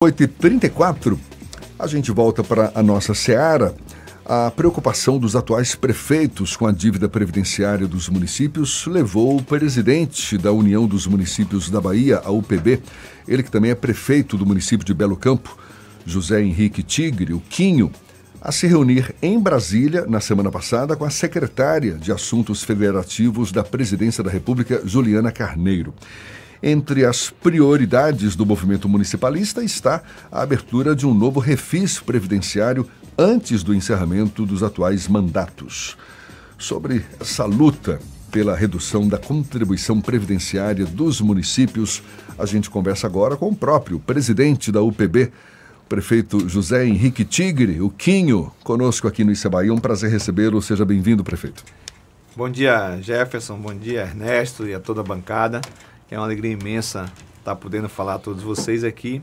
8h34, a gente volta para a nossa seara. A preocupação dos atuais prefeitos com a dívida previdenciária dos municípios levou o presidente da União dos Municípios da Bahia, a UPB, ele que também é prefeito do município de Belo Campo, José Henrique Tigre, o Quinho, a se reunir em Brasília na semana passada com a secretária de Assuntos Federativos da Presidência da República, Juliana Carneiro. Entre as prioridades do movimento municipalista está a abertura de um novo refis previdenciário antes do encerramento dos atuais mandatos. Sobre essa luta pela redução da contribuição previdenciária dos municípios, a gente conversa agora com o próprio presidente da UPB, prefeito José Henrique Tigre, o Quinho, conosco aqui no Icebaí. É um prazer recebê-lo. Seja bem-vindo, prefeito. Bom dia, Jefferson. Bom dia, Ernesto e a toda a bancada. É uma alegria imensa estar tá podendo falar a todos vocês aqui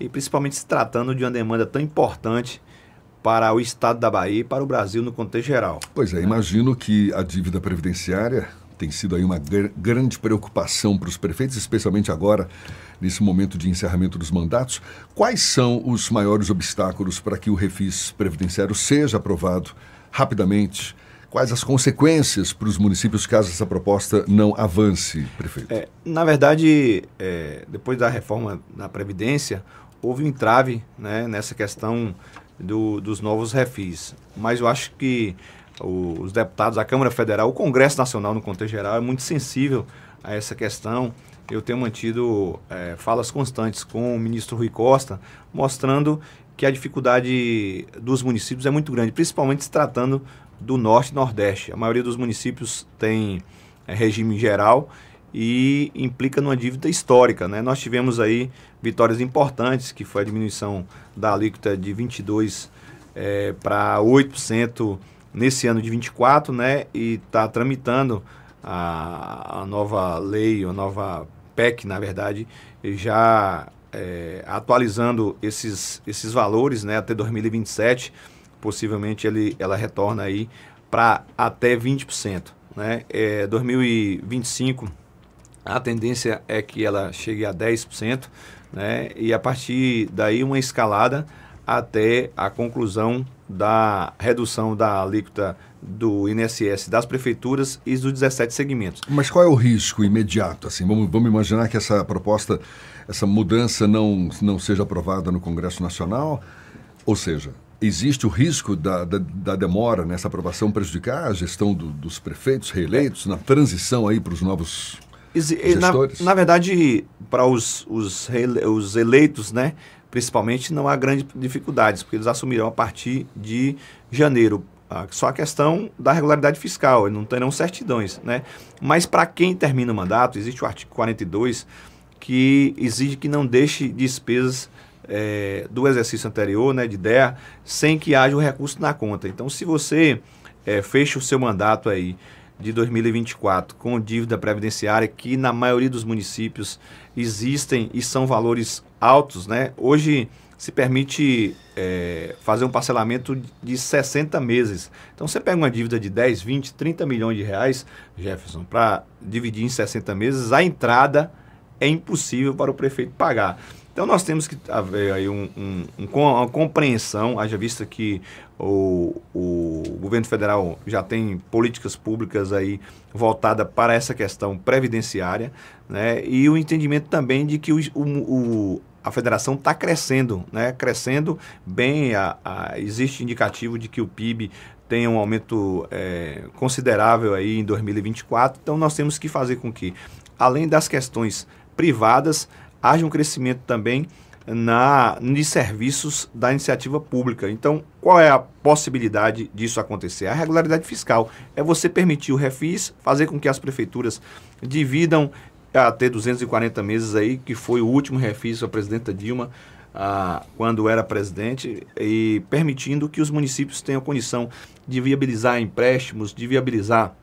e principalmente se tratando de uma demanda tão importante para o estado da Bahia e para o Brasil no contexto geral. Pois é, né? imagino que a dívida previdenciária tem sido aí uma gr grande preocupação para os prefeitos, especialmente agora, nesse momento de encerramento dos mandatos. Quais são os maiores obstáculos para que o refis previdenciário seja aprovado rapidamente Quais as consequências para os municípios caso essa proposta não avance, prefeito? É, na verdade, é, depois da reforma da Previdência, houve um entrave né, nessa questão do, dos novos refis. Mas eu acho que o, os deputados, a Câmara Federal, o Congresso Nacional, no contexto geral, é muito sensível a essa questão. Eu tenho mantido é, falas constantes com o ministro Rui Costa, mostrando que a dificuldade dos municípios é muito grande, principalmente se tratando do Norte e Nordeste. A maioria dos municípios tem é, regime geral e implica numa dívida histórica. Né? Nós tivemos aí vitórias importantes, que foi a diminuição da alíquota de 22% é, para 8% nesse ano de 24, né? E está tramitando a, a, nova lei, a nova PEC, na verdade, já é, atualizando esses, esses valores né, até 2027 possivelmente ele, ela retorna aí para até 20%. Né? É, 2025 a tendência é que ela chegue a 10%, né? e a partir daí uma escalada até a conclusão da redução da alíquota do INSS das prefeituras e dos 17 segmentos. Mas qual é o risco imediato? Assim, vamos, vamos imaginar que essa proposta, essa mudança não, não seja aprovada no Congresso Nacional, ou seja, existe o risco da, da, da, demora nessa aprovação prejudicar a gestão do, dos prefeitos reeleitos na transição aí para os novos gestores? Na, na verdade, para os, os, os eleitos, né, principalmente, não há grandes dificuldades, porque eles assumirão a partir de janeiro. Ah, só a questão da regularidade fiscal, eles não terão certidões. Né? Mas para quem termina o mandato, existe o artigo 42 que exige que não deixe despesas é, do exercício anterior, né, de DER, sem que haja o recurso na conta. Então, se você é, fecha o seu mandato aí de 2024 com dívida previdenciária, que na maioria dos municípios existem e são valores altos, né? Hoje se permite é, fazer um parcelamento de 60 meses. Então você pega uma dívida de 10, 20, 30 milhões de reais, Jefferson, para dividir em 60 meses, a entrada é impossível para o prefeito pagar. Então nós temos que haver aí um, um, uma compreensão, haja vista que o, o governo federal já tem políticas públicas aí voltada para essa questão previdenciária, né? e o entendimento também de que o, o, o a federação está crescendo, né? crescendo bem, a, a, existe indicativo de que o PIB tem um aumento é, considerável aí em 2024, então nós temos que fazer com que, além das questões privadas, haja um crescimento também na, nos serviços da iniciativa pública. Então, qual é a possibilidade disso acontecer? A regularidade fiscal é você permitir o refis, fazer com que as prefeituras dividam até ah, 240 meses aí, que foi o último refis a presidenta Dilma ah, quando era presidente, e permitindo que os municípios tenham condição de viabilizar empréstimos, de viabilizar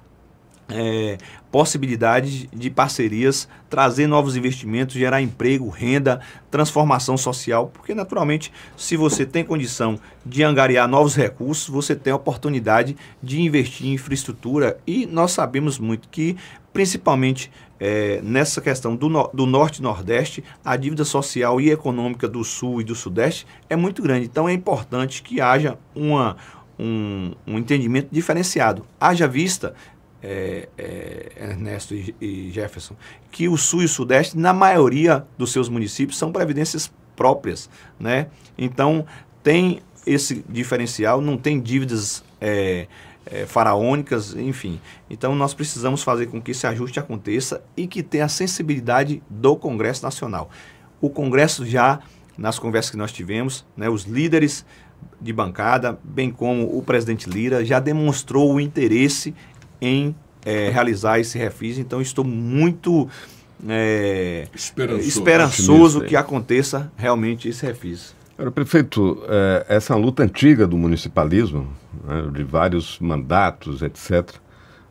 é, possibilidades de parcerias, trazer novos investimentos, gerar emprego, renda, transformação social, porque naturalmente, se você tem condição de angariar novos recursos, você tem a oportunidade de investir em infraestrutura e nós sabemos muito que, principalmente é, nessa questão do, no, do Norte e Nordeste, a dívida social e econômica do Sul e do Sudeste é muito grande. Então é importante que haja uma, um, um entendimento diferenciado. Haja vista é, é, Ernesto e, e, Jefferson, que o Sul e o Sudeste, na maioria dos seus municípios, são previdências próprias, né? Então, tem esse diferencial, não tem dívidas é, é, faraônicas, enfim. Então, nós precisamos fazer com que esse ajuste aconteça e que tenha a sensibilidade do Congresso Nacional. O Congresso já, nas conversas que nós tivemos, né, os líderes de bancada, bem como o presidente Lira, já demonstrou o interesse em é, realizar esse refis. Então, estou muito é, esperançoso, esperançoso que aconteça realmente esse refis. prefeito, eh, essa luta antiga do municipalismo, né, de vários mandatos, etc.,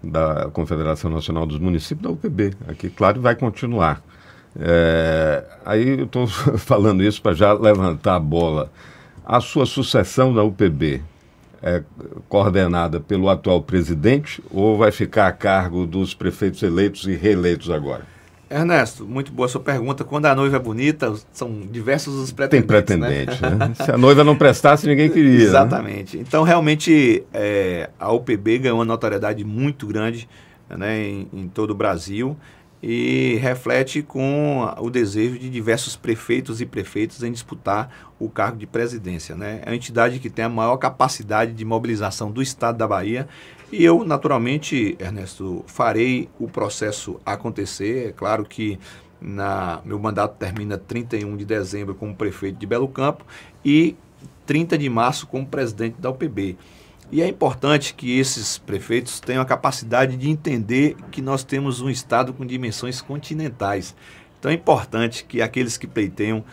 da Confederação Nacional dos Municípios, da UPB, aqui, claro, vai continuar. É, aí eu estou falando isso para já levantar a bola. A sua sucessão da UPB, é, coordenada pelo atual presidente ou vai ficar a cargo dos prefeitos eleitos e reeleitos agora? Ernesto, muito boa sua pergunta. Quando a noiva é bonita, são diversos os pretendentes. Tem né? pretendente, né? né? Se a noiva não prestasse, ninguém queria. Né? Exatamente. Né? Então, realmente, é, a UPB ganhou uma notoriedade muito grande né, em, em todo o Brasil e reflete com o desejo de diversos prefeitos e prefeitas em disputar o cargo de presidência. Né? É a entidade que tem a maior capacidade de mobilização do Estado da Bahia e eu, naturalmente, Ernesto, farei o processo acontecer. É claro que na, meu mandato termina 31 de dezembro como prefeito de Belo Campo e 30 de março como presidente da UPB. E é importante que esses prefeitos tenham a capacidade de entender que nós temos um Estado com dimensões continentais. Então é importante que aqueles que pleiteiam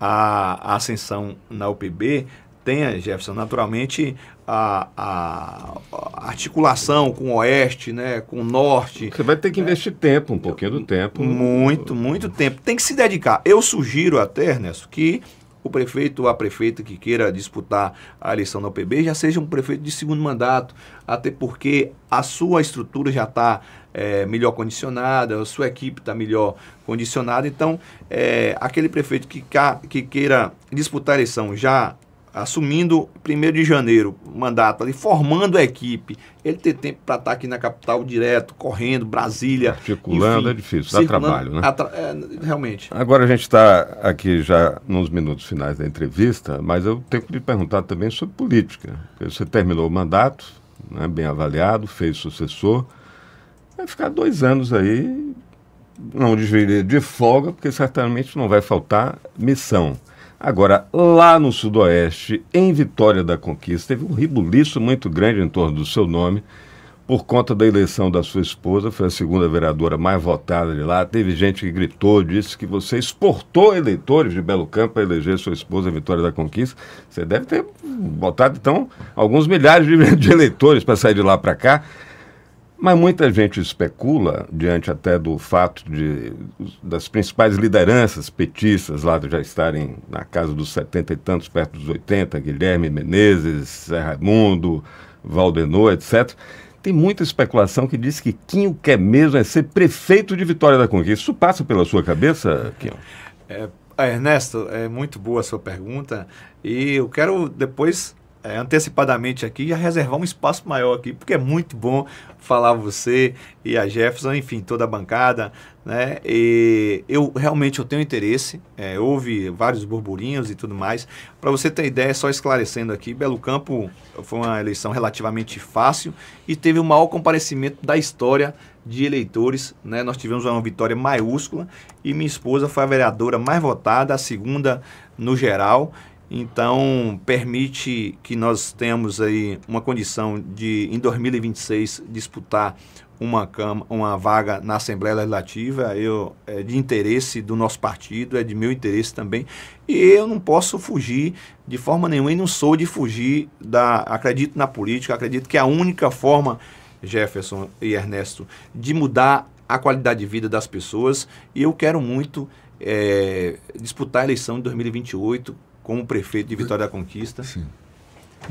a, a ascensão na UPB tenha, Jefferson, naturalmente a, a, articulação com o oeste, né, com o norte. Você vai ter que é. investir tempo, um pouquinho do tempo. Muito, muito tempo. Tem que se dedicar. Eu sugiro até, Ernesto, que o prefeito ou a prefeita que queira disputar a eleição da UPB já seja um prefeito de segundo mandato, até porque a sua estrutura já está é, eh, melhor condicionada, a sua equipe está melhor condicionada. Então, é, aquele prefeito que, que queira disputar a eleição já assumindo 1 de janeiro o mandato ali, formando a equipe, ele ter tempo para estar tá aqui na capital direto, correndo, Brasília. Articulando, enfim, é difícil, dá trabalho, né? Atra... É, realmente. Agora a gente está aqui já nos minutos finais da entrevista, mas eu tenho que lhe perguntar também sobre política. Você terminou o mandato, né, bem avaliado, fez sucessor, vai ficar dois anos aí, não diria de folga, porque certamente não vai faltar missão. Agora, lá no Sudoeste, em Vitória da Conquista, teve um ribuliço muito grande em torno do seu nome, por conta da eleição da sua esposa, foi a segunda vereadora mais votada de lá. Teve gente que gritou, disse que você exportou eleitores de Belo Campo para eleger sua esposa em Vitória da Conquista. Você deve ter botado, então, alguns milhares de eleitores para sair de lá para cá. Mas muita gente especula, diante até do fato de das principais lideranças petistas lá já estarem na casa dos setenta e tantos, perto dos oitenta, Guilherme Menezes, Zé Raimundo, Valdenor, etc., tem muita especulação que diz que Quinho quer mesmo é ser prefeito de Vitória da Conquista. Isso passa pela sua cabeça, Quinho? É, Ernesto, é muito boa a sua pergunta e eu quero depois é, antecipadamente aqui já reservar um espaço maior aqui, porque é muito bom falar você e a Jefferson, enfim, toda a bancada, né? E eu realmente eu tenho interesse, é, houve vários burburinhos e tudo mais. Para você ter ideia, só esclarecendo aqui, Belo Campo foi uma eleição relativamente fácil e teve o maior comparecimento da história de eleitores, né? Nós tivemos uma vitória maiúscula e minha esposa foi a vereadora mais votada, a segunda no geral. Então, permite que nós temos aí uma condição de, em 2026, disputar uma, cama, uma vaga na Assembleia Legislativa. Eu, é de interesse do nosso partido, é de meu interesse também. E eu não posso fugir de forma nenhuma e não sou de fugir da. Acredito na política, acredito que é a única forma, Jefferson e Ernesto, de mudar a qualidade de vida das pessoas. E eu quero muito é, disputar a eleição de 2028 como prefeito de Vitória da Conquista. Sim.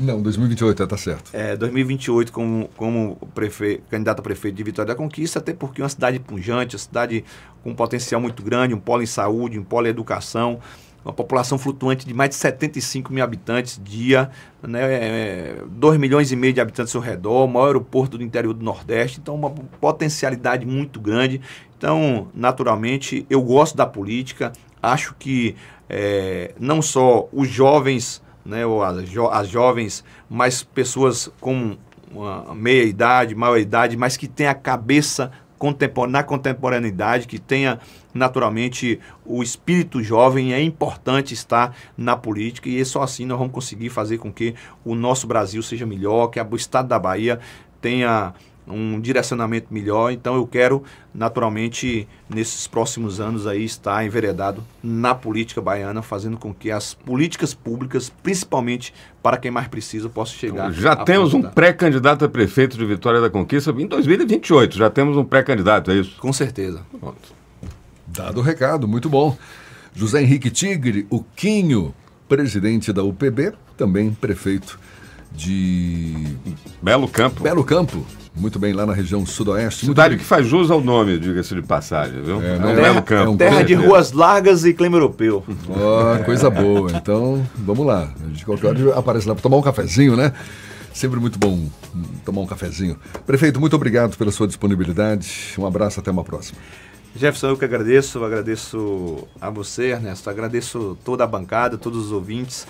Não, 2028, está certo. É, 2028 como, como prefe... candidato a prefeito de Vitória da Conquista, até porque é uma cidade punjante, uma cidade com um potencial muito grande, um polo em saúde, um polo em educação, uma população flutuante de mais de 75 mil habitantes dia, né, 2 é, é, milhões e meio de habitantes ao redor, o maior aeroporto do interior do Nordeste, então uma potencialidade muito grande. Então, naturalmente, eu gosto da política, acho que é, não só os jovens, né, ou as, jo as jovens, mas pessoas com meia idade, maior idade, mas que tem a cabeça na contemporaneidade, que tenha naturalmente o espírito jovem, é importante estar na política e é só assim nós vamos conseguir fazer com que o nosso Brasil seja melhor, que o estado da Bahia tenha um direcionamento melhor. Então eu quero, naturalmente, nesses próximos anos aí estar enveredado na política baiana, fazendo com que as políticas públicas, principalmente para quem mais precisa, possa então, chegar. Então, já temos um pré-candidato a prefeito de Vitória da Conquista em 2028. Já temos um pré-candidato, é isso? Com certeza. Pronto. Dado o recado, muito bom. José Henrique Tigre, o Quinho, presidente da UPB, também prefeito de. Belo Campo. Belo Campo. Muito bem, lá na região sudoeste. Cidade que faz jus ao nome, diga-se de passagem, viu? É, é não, é, terra, campo. É um terra de ruas largas e clima europeu. Oh, coisa boa. Então, vamos lá. De qualquer hora aparece lá para tomar um cafezinho, né? Sempre muito bom tomar um cafezinho. Prefeito, muito obrigado pela sua disponibilidade. Um abraço, até uma próxima. Jefferson, eu que agradeço, agradeço a você, Ernesto, agradeço toda a bancada, todos os ouvintes.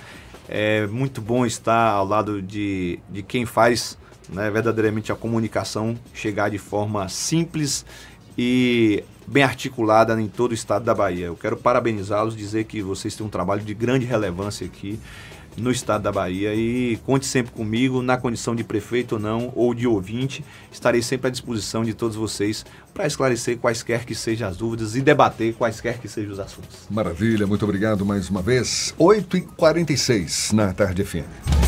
É muito bom estar ao lado de, de quem faz né, verdadeiramente a comunicação chegar de forma simples e bem articulada em todo o estado da Bahia. Eu quero parabenizá-los, dizer que vocês têm um trabalho de grande relevância aqui no estado da Bahia. E conte sempre comigo, na condição de prefeito ou não, ou de ouvinte, estarei sempre à disposição de todos vocês para esclarecer quaisquer que sejam as dúvidas e debater quaisquer que sejam os assuntos. Maravilha, muito obrigado mais uma vez. 8h46 na Tarde FM.